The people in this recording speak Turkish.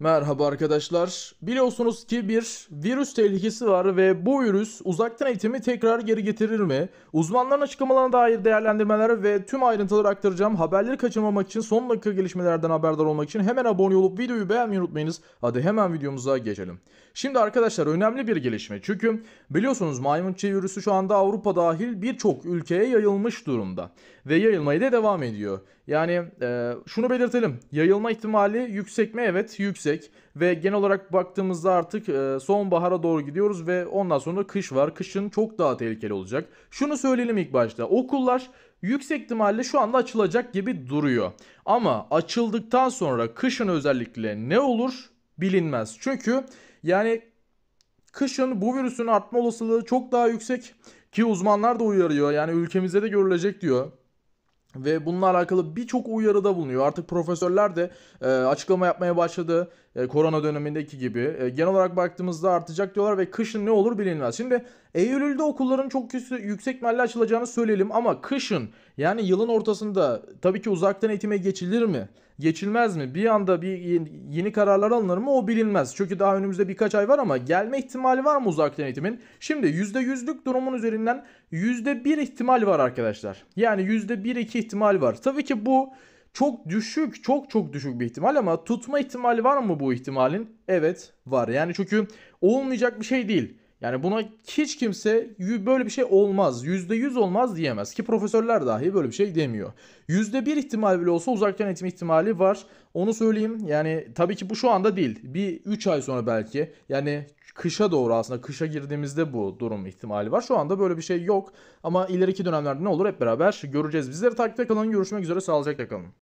Merhaba arkadaşlar. Biliyorsunuz ki bir virüs tehlikesi var ve bu virüs uzaktan eğitimi tekrar geri getirir mi? Uzmanların açıklamalarına dair değerlendirmeler ve tüm ayrıntıları aktaracağım. Haberleri kaçırmamak için son dakika gelişmelerden haberdar olmak için hemen abone olup videoyu beğenmeyi unutmayınız. Hadi hemen videomuza geçelim. Şimdi arkadaşlar önemli bir gelişme. Çünkü biliyorsunuz maymun çiğ virüsü şu anda Avrupa dahil birçok ülkeye yayılmış durumda. Ve yayılmaya da devam ediyor. Yani e, şunu belirtelim. Yayılma ihtimali yüksek mi? evet yüksek yüksek ve genel olarak baktığımızda artık e, sonbahara doğru gidiyoruz ve ondan sonra kış var. Kışın çok daha tehlikeli olacak. Şunu söyleyelim ilk başta. Okullar yüksek ihtimalle şu anda açılacak gibi duruyor. Ama açıldıktan sonra kışın özellikle ne olur bilinmez. Çünkü yani kışın bu virüsün artma olasılığı çok daha yüksek ki uzmanlar da uyarıyor. Yani ülkemizde de görülecek diyor. Ve bununla alakalı birçok uyarıda bulunuyor. Artık profesörler de e, açıklama yapmaya başladı. E, korona dönemindeki gibi. E, genel olarak baktığımızda artacak diyorlar ve kışın ne olur bilinmez. Şimdi Eylül'de okulların çok yüksek mahalle açılacağını söyleyelim ama kışın yani yılın ortasında tabii ki uzaktan eğitime geçilir mi? geçilmez mi? Bir anda bir yeni kararlar alınır mı? O bilinmez. Çünkü daha önümüzde birkaç ay var ama gelme ihtimali var mı uzak denetimin? Şimdi %100'lük durumun üzerinden %1 ihtimal var arkadaşlar. Yani %1-2 ihtimal var. Tabii ki bu çok düşük, çok çok düşük bir ihtimal ama tutma ihtimali var mı bu ihtimalin? Evet, var. Yani çünkü olmayacak bir şey değil. Yani buna hiç kimse böyle bir şey olmaz, %100 olmaz diyemez ki profesörler dahi böyle bir şey demiyor. %1 ihtimal bile olsa uzaktan eğitim ihtimali var. Onu söyleyeyim yani tabii ki bu şu anda değil. Bir 3 ay sonra belki yani kışa doğru aslında kışa girdiğimizde bu durum ihtimali var. Şu anda böyle bir şey yok ama ileriki dönemlerde ne olur hep beraber göreceğiz. Bizleri takipte kalın görüşmek üzere sağlıcakla kalın.